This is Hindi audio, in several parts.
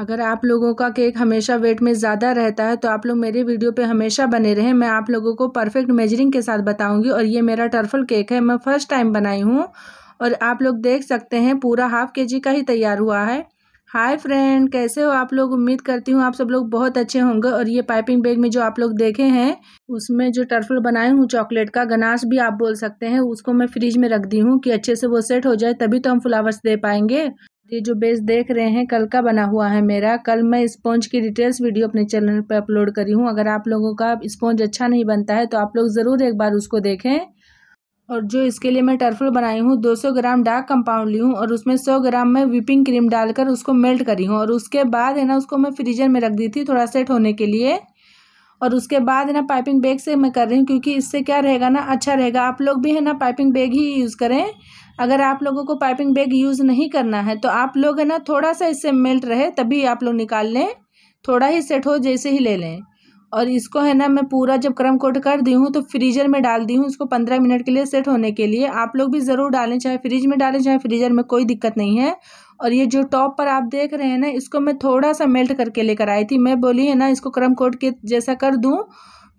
अगर आप लोगों का केक हमेशा वेट में ज़्यादा रहता है तो आप लोग मेरे वीडियो पे हमेशा बने रहें मैं आप लोगों को परफेक्ट मेजरिंग के साथ बताऊंगी और ये मेरा टर्फल केक है मैं फ़र्स्ट टाइम बनाई हूँ और आप लोग देख सकते हैं पूरा हाफ़ के जी का ही तैयार हुआ है हाय फ्रेंड कैसे हो आप लोग उम्मीद करती हूँ आप सब लोग बहुत अच्छे होंगे और ये पाइपिंग बैग में जो आप लोग देखे हैं उसमें जो टर्फल बनाए हूँ चॉकलेट का गनाश भी आप बोल सकते हैं उसको मैं फ्रिज में रख दी हूँ कि अच्छे से वो सेट हो जाए तभी तो हम फ्लावर्स दे पाएंगे ये जो बेस देख रहे हैं कल का बना हुआ है मेरा कल मैं स्पॉन्ज की डिटेल्स वीडियो अपने चैनल पर अपलोड करी हूँ अगर आप लोगों का स्पॉन्ज अच्छा नहीं बनता है तो आप लोग ज़रूर एक बार उसको देखें और जो इसके लिए मैं टर्फल बनाई हूँ 200 ग्राम डार्क कंपाउंड ली हूँ और उसमें 100 ग्राम मैं विपिंग क्रीम डालकर उसको मेल्ट करी हूँ और उसके बाद है ना उसको मैं फ्रीजर में रख दी थी थोड़ा सेट होने के लिए और उसके बाद ना पाइपिंग बैग से मैं कर रही हूँ क्योंकि इससे क्या रहेगा ना अच्छा रहेगा आप लोग भी है ना पाइपिंग बैग ही यूज़ करें अगर आप लोगों को पाइपिंग बैग यूज़ नहीं करना है तो आप लोग है ना थोड़ा सा इससे मेल्ट रहे तभी आप लोग निकाल लें थोड़ा ही सेट हो जैसे ही ले लें और इसको है ना मैं पूरा जब क्रम कोट कर दी हूँ तो फ्रीजर में डाल दी हूँ इसको पंद्रह मिनट के लिए सेट होने के लिए आप लोग भी ज़रूर डालें चाहे फ्रिज में डालें चाहे फ्रीजर में कोई दिक्कत नहीं है और ये जो टॉप पर आप देख रहे हैं ना इसको मैं थोड़ा सा मेल्ट करके लेकर आई थी मैं बोली है ना इसको क्रम कोट के जैसा कर दूँ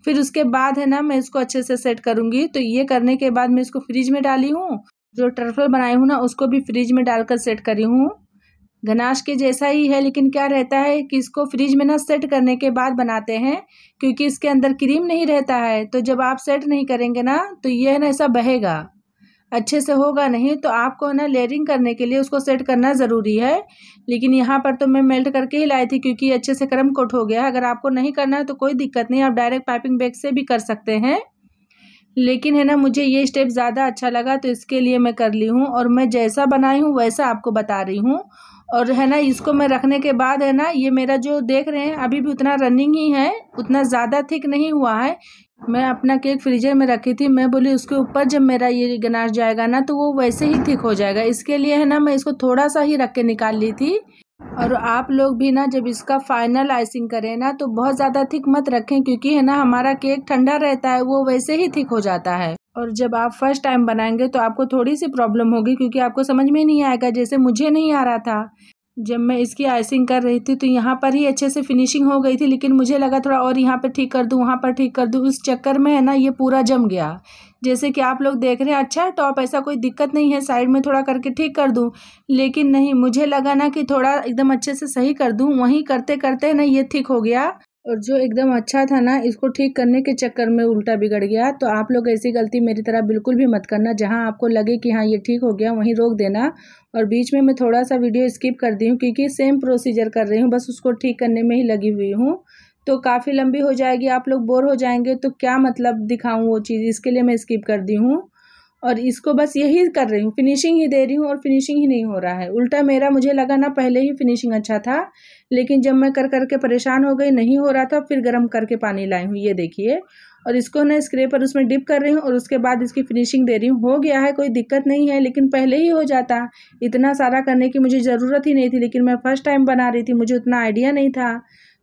फिर उसके बाद है ना मैं इसको अच्छे से सेट करूँगी तो ये करने के बाद मैं इसको फ्रिज में डाली हूँ जो ट्रफल बनाई हूँ ना उसको भी फ्रिज में डालकर सेट करी हूँ गनाश के जैसा ही है लेकिन क्या रहता है कि इसको फ्रिज में ना सेट करने के बाद बनाते हैं क्योंकि इसके अंदर क्रीम नहीं रहता है तो जब आप सेट नहीं करेंगे ना तो ये ना ऐसा बहेगा अच्छे से होगा नहीं तो आपको ना लेयरिंग करने के लिए उसको सेट करना ज़रूरी है लेकिन यहाँ पर तो मैं मेल्ट करके ही लाई थी क्योंकि अच्छे से क्रम कोट हो गया अगर आपको नहीं करना है तो कोई दिक्कत नहीं आप डायरेक्ट पाइपिंग बैग से भी कर सकते हैं लेकिन है ना मुझे ये स्टेप ज़्यादा अच्छा लगा तो इसके लिए मैं कर ली हूँ और मैं जैसा बनाई हूँ वैसा आपको बता रही हूँ और है ना इसको मैं रखने के बाद है ना ये मेरा जो देख रहे हैं अभी भी उतना रनिंग ही है उतना ज़्यादा थिक नहीं हुआ है मैं अपना केक फ्रीजर में रखी थी मैं बोली उसके ऊपर जब मेरा ये गनाश जाएगा ना तो वो वैसे ही थिक हो जाएगा इसके लिए है ना मैं इसको थोड़ा सा ही रख के निकाल ली थी और आप लोग भी ना जब इसका फाइनल आइसिंग करें ना तो बहुत ज़्यादा थिक मत रखें क्योंकि है ना हमारा केक ठंडा रहता है वो वैसे ही थिक हो जाता है और जब आप फर्स्ट टाइम बनाएंगे तो आपको थोड़ी सी प्रॉब्लम होगी क्योंकि आपको समझ में नहीं आएगा जैसे मुझे नहीं आ रहा था जब मैं इसकी आइसिंग कर रही थी तो यहाँ पर ही अच्छे से फिनिशिंग हो गई थी लेकिन मुझे लगा थोड़ा और यहाँ पर ठीक कर दूँ वहाँ पर ठीक कर दूँ उस चक्कर में है ना ये पूरा जम गया जैसे कि आप लोग देख रहे हैं अच्छा है टॉप ऐसा कोई दिक्कत नहीं है साइड में थोड़ा करके ठीक कर दूँ लेकिन नहीं मुझे लगा ना कि थोड़ा एकदम अच्छे से सही कर दूँ वहीं करते करते ना ये ठीक हो गया और जो एकदम अच्छा था ना इसको ठीक करने के चक्कर में उल्टा बिगड़ गया तो आप लोग ऐसी गलती मेरी तरह बिल्कुल भी मत करना जहां आपको लगे कि हाँ ये ठीक हो गया वहीं रोक देना और बीच में मैं थोड़ा सा वीडियो स्किप कर दी हूँ क्योंकि सेम प्रोसीजर कर रही हूँ बस उसको ठीक करने में ही लगी हुई हूँ तो काफ़ी लंबी हो जाएगी आप लोग बोर हो जाएंगे तो क्या मतलब दिखाऊँ वो चीज़ इसके लिए मैं स्किप कर दी हूँ और इसको बस यही कर रही हूँ फिनिशिंग ही दे रही हूँ और फिनिशिंग ही नहीं हो रहा है उल्टा मेरा मुझे लगा ना पहले ही फिनिशिंग अच्छा था लेकिन जब मैं कर करके परेशान हो गई नहीं हो रहा था फिर गर्म करके पानी लाई हूँ ये देखिए और इसको ना स्क्रे पर उसमें डिप कर रही हूँ और उसके बाद इसकी फिनिशिंग दे रही हूँ हो गया है कोई दिक्कत नहीं है लेकिन पहले ही हो जाता इतना सारा करने की मुझे ज़रूरत ही नहीं थी लेकिन मैं फ़र्स्ट टाइम बना रही थी मुझे उतना आइडिया नहीं था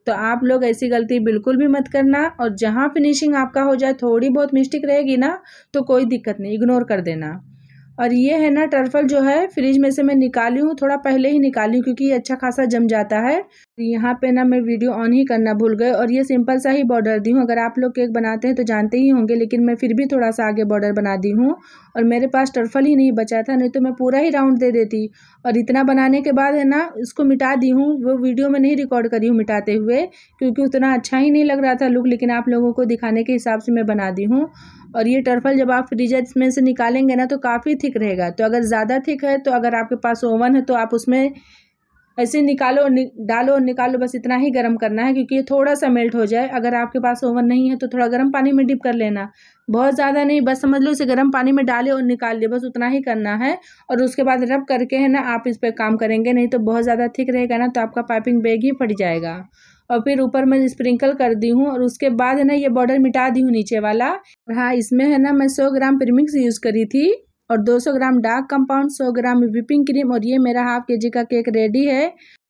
तो आप लोग ऐसी गलती बिल्कुल भी मत करना और जहाँ फिनिशिंग आपका हो जाए थोड़ी बहुत मिस्टेक रहेगी ना तो कोई दिक्कत नहीं इग्नोर कर देना और ये है ना टर्फल जो है फ्रिज में से मैं निकाली हूँ थोड़ा पहले ही निकाली हूँ क्योंकि ये अच्छा खासा जम जाता है यहाँ पे ना मैं वीडियो ऑन ही करना भूल गए और ये सिंपल सा ही बॉर्डर दी हूँ अगर आप लोग केक बनाते हैं तो जानते ही होंगे लेकिन मैं फिर भी थोड़ा सा आगे बॉर्डर बना दी हूँ और मेरे पास टर्फल ही नहीं बचा था नहीं तो मैं पूरा ही राउंड दे देती और इतना बनाने के बाद है ना इसको मिटा दी हूँ वो वीडियो में नहीं रिकॉर्ड करी हूँ मिटाते हुए क्योंकि उतना अच्छा ही नहीं लग रहा था लुक लेकिन आप लोगों को दिखाने के हिसाब से मैं बना दी हूँ और ये टर्फल जब आप फ्रीजर में से निकालेंगे ना तो काफ़ी थिक रहेगा तो अगर ज़्यादा थिक है तो अगर आपके पास ओवन है तो आप उसमें ऐसे निकालो नि, डालो और निकालो बस इतना ही गर्म करना है क्योंकि ये थोड़ा सा मेल्ट हो जाए अगर आपके पास ओवन नहीं है तो थोड़ा गर्म पानी में डिप कर लेना बहुत ज़्यादा नहीं बस समझ लो इसे गर्म पानी में डाले और निकाल लिए बस उतना ही करना है और उसके बाद रब करके है ना आप इस पर काम करेंगे नहीं तो बहुत ज़्यादा थिक रहेगा ना तो आपका पाइपिंग बैग ही फट जाएगा और फिर ऊपर मैं स्प्रिंकल कर दी हूँ और उसके बाद है ना ये बॉर्डर मिटा दी हूँ नीचे वाला हाँ इसमें है ना मैं सौ ग्राम प्रीमिक्स यूज़ करी थी और 200 gram dark compound 100 gram whipping cream और ये मेरा हाफ के जी का केक रेडी है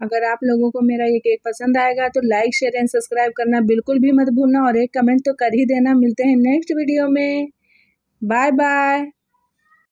अगर आप लोगों को मेरा ये केक पसंद आएगा तो लाइक शेयर एंड सब्सक्राइब करना बिल्कुल भी मत भूलना और एक कमेंट तो कर ही देना मिलते हैं नेक्स्ट वीडियो में बाय बाय